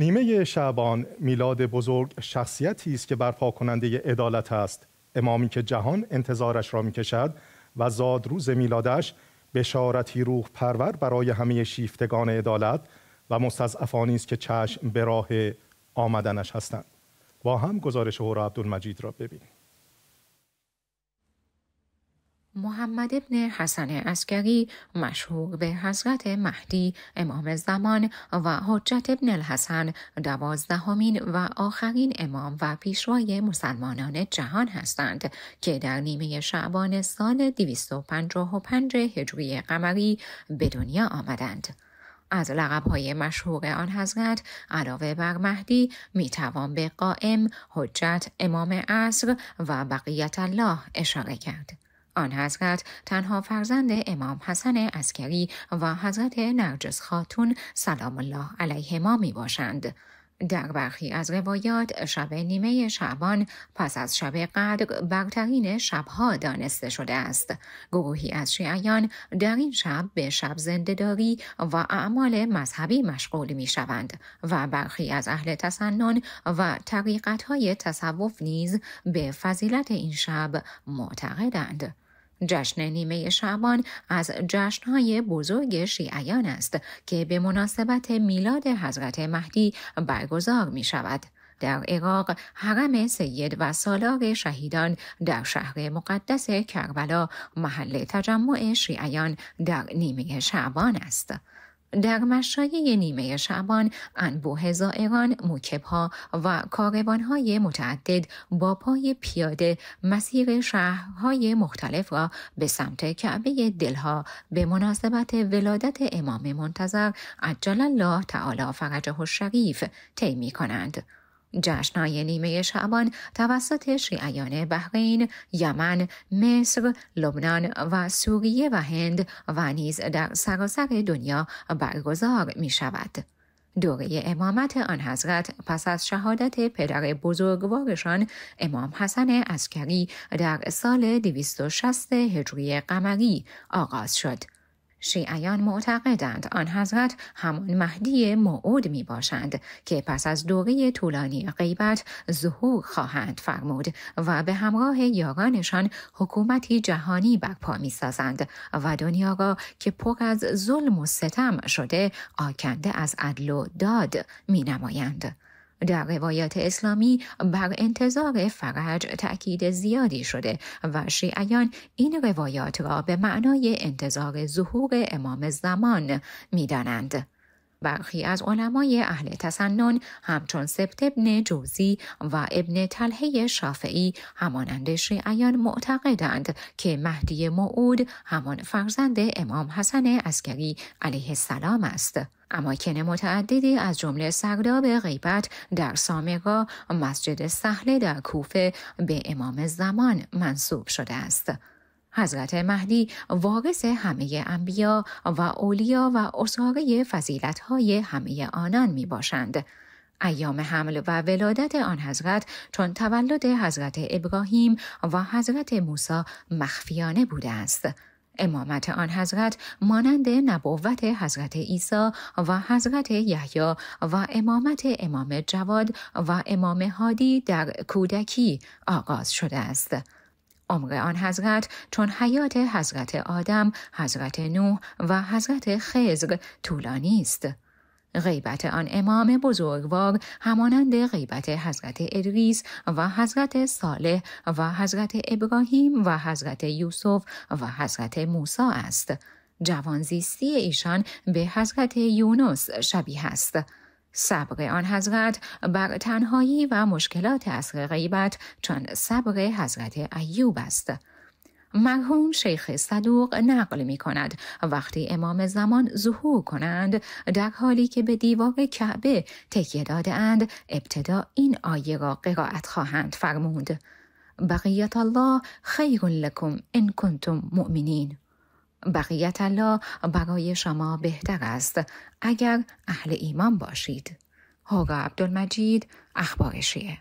نیمه شعبان میلاد بزرگ شخصیتی است که برپا کننده عدالت است امامی که جهان انتظارش را میکشد و زاد روز میلادش بشارتی روح پرور برای همه شیفتگان عدالت و مستضعفانی است که چشم به راه آمدنش هستند با هم گزارش هورا عبدالمجید را ببینیم محمد ابن حسن اسکری مشهور به حضرت مهدی امام زمان و حجت ابن الحسن دوازدهمین و آخرین امام و پیشوای مسلمانان جهان هستند که در نیمه شعبان سال 255 هجری قمری به دنیا آمدند. از های مشهور آن حضرت علاوه بر مهدی میتوان به قائم، حجت، امام عصر و بقیت الله اشاره کرد. آن حضرت تنها فرزند امام حسن عسکری و حضرت نرجس خاتون سلام الله ما می باشند. در برخی از روایات شب نیمه شعبان پس از شب قدر برترین شبها دانسته شده است. گروهی از شیعیان در این شب به شب زندهداری و اعمال مذهبی مشغول می شوند و برخی از اهل تسنن و طریقتهای تصوف نیز به فضیلت این شب معتقدند. جشن نیمه شعبان از جشنهای بزرگ شیعیان است که به مناسبت میلاد حضرت مهدی برگزار می شود. در عراق حرم سید و سالار شهیدان در شهر مقدس کربلا محل تجمع شیعیان در نیمه شعبان است. در مشای نیمه شبان، انبوه زائران موکبها و کاروانهای متعدد با پای پیاده مسیر شهرهای مختلف را به سمت کعبه دلها به مناسبت ولادت امام منتظر عجل الله تعالی فرجه الشریف طی کنند جشنهای نیمه شعبان توسط شیعیان بحرین، یمن، مصر، لبنان و سوریه و هند و نیز در سراسر دنیا برگزار می شود. دوره امامت آن حضرت پس از شهادت پدر بزرگوارشان امام حسن اسکری در سال 260 هجری قمری آغاز شد. شیعیان معتقدند آن حضرت همان مهدی معود می باشند که پس از دوره طولانی غیبت ظهور خواهند فرمود و به همراه یارانشان حکومتی جهانی برپا می سازند و دنیا را که پر از ظلم و ستم شده آکنده از عدل و داد می نمایند. در روایات اسلامی بر انتظار فرج تأکید زیادی شده و شیعیان این روایات را به معنای انتظار ظهور امام زمان میدانند. برخی از علمای اهل تسنن همچون سبت ابن جوزی و ابن تلهی شافعی همانند شیعیان معتقدند که مهدی معود همان فرزند امام حسن اسکری علیه السلام است. اماکن متعددی از جمله سرداب غیبت در سامقا مسجد سهله در کوفه به امام زمان منصوب شده است. حضرت مهدی وارث همه انبیا و اولیا و اصاره فضیلت های همه آنان می باشند. ایام حمل و ولادت آن حضرت چون تولد حضرت ابراهیم و حضرت موسی مخفیانه بوده است. امامت آن حضرت مانند نبوت حضرت عیسی و حضرت یحیی و امامت امام جواد و امام هادی در کودکی آغاز شده است. عمر آن حضرت چون حیات حضرت آدم، حضرت نوح و حضرت خزر طولانی است. غیبت آن امام بزرگوار همانند غیبت حضرت ادریس و حضرت صالح و حضرت ابراهیم و حضرت یوسف و حضرت موسی است. جوانزیستی ایشان به حضرت یونس شبیه است. صبر آن حضرت بر تنهایی و مشکلات اصر غیبت چون صبر حضرت ایوب است. مرحوم شیخ صدوق نقل می کند وقتی امام زمان ظهور کنند در حالی که به دیوار کعبه تکیه اند، ابتدا این آیه را قرائت خواهند فرمود بقیت الله خیر لکم ان کنتم مؤمنین بقیت الله برای شما بهتر است اگر اهل ایمان باشید. هاگا عبدالمجید اخبار شیعه